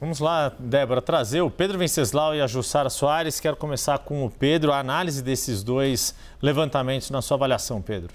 Vamos lá, Débora, trazer o Pedro Venceslau e a Jussara Soares. Quero começar com o Pedro, a análise desses dois levantamentos na sua avaliação, Pedro.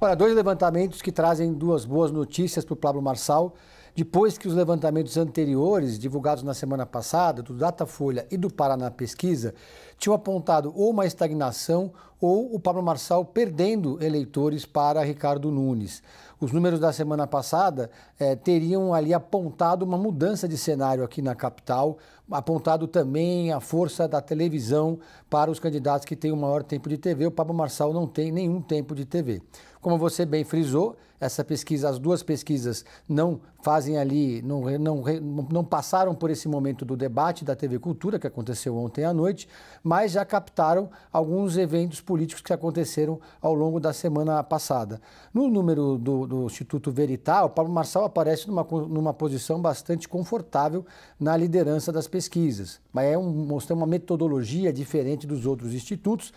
Olha, dois levantamentos que trazem duas boas notícias para o Pablo Marçal depois que os levantamentos anteriores, divulgados na semana passada, do Datafolha e do Paraná Pesquisa, tinham apontado ou uma estagnação ou o Pablo Marçal perdendo eleitores para Ricardo Nunes. Os números da semana passada eh, teriam ali apontado uma mudança de cenário aqui na capital, apontado também a força da televisão para os candidatos que têm o maior tempo de TV. O Pablo Marçal não tem nenhum tempo de TV. Como você bem frisou, essa pesquisa, as duas pesquisas não fazem fazem ali, não, não, não passaram por esse momento do debate da TV Cultura, que aconteceu ontem à noite, mas já captaram alguns eventos políticos que aconteceram ao longo da semana passada. No número do, do Instituto Verital, Paulo Marçal aparece numa, numa posição bastante confortável na liderança das pesquisas, mas é um, mostra uma metodologia diferente dos outros institutos.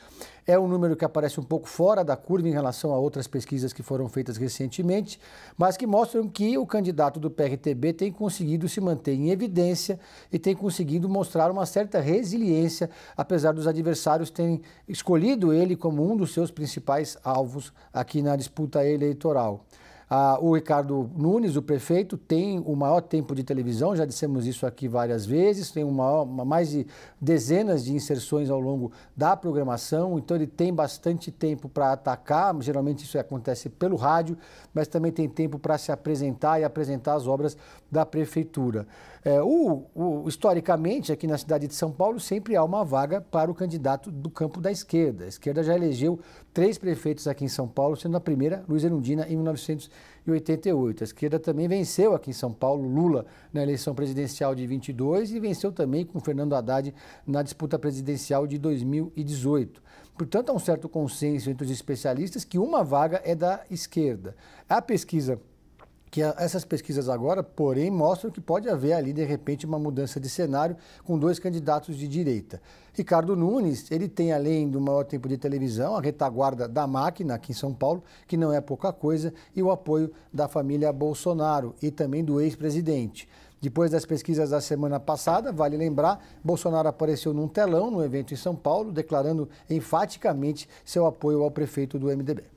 É um número que aparece um pouco fora da curva em relação a outras pesquisas que foram feitas recentemente, mas que mostram que o candidato do PRTB tem conseguido se manter em evidência e tem conseguido mostrar uma certa resiliência, apesar dos adversários terem escolhido ele como um dos seus principais alvos aqui na disputa eleitoral. Ah, o Ricardo Nunes, o prefeito, tem o maior tempo de televisão, já dissemos isso aqui várias vezes, tem uma, uma, mais de dezenas de inserções ao longo da programação, então ele tem bastante tempo para atacar, geralmente isso acontece pelo rádio, mas também tem tempo para se apresentar e apresentar as obras da prefeitura. É, o, o, historicamente, aqui na cidade de São Paulo, sempre há uma vaga para o candidato do campo da esquerda. A esquerda já elegeu três prefeitos aqui em São Paulo, sendo a primeira Luiz Erundina em 1900 e 88. A esquerda também venceu aqui em São Paulo Lula na eleição presidencial de 22 e venceu também com Fernando Haddad na disputa presidencial de 2018. Portanto, há um certo consenso entre os especialistas que uma vaga é da esquerda. A pesquisa que essas pesquisas agora, porém, mostram que pode haver ali, de repente, uma mudança de cenário com dois candidatos de direita. Ricardo Nunes, ele tem, além do maior tempo de televisão, a retaguarda da máquina aqui em São Paulo, que não é pouca coisa, e o apoio da família Bolsonaro e também do ex-presidente. Depois das pesquisas da semana passada, vale lembrar, Bolsonaro apareceu num telão no evento em São Paulo, declarando enfaticamente seu apoio ao prefeito do MDB.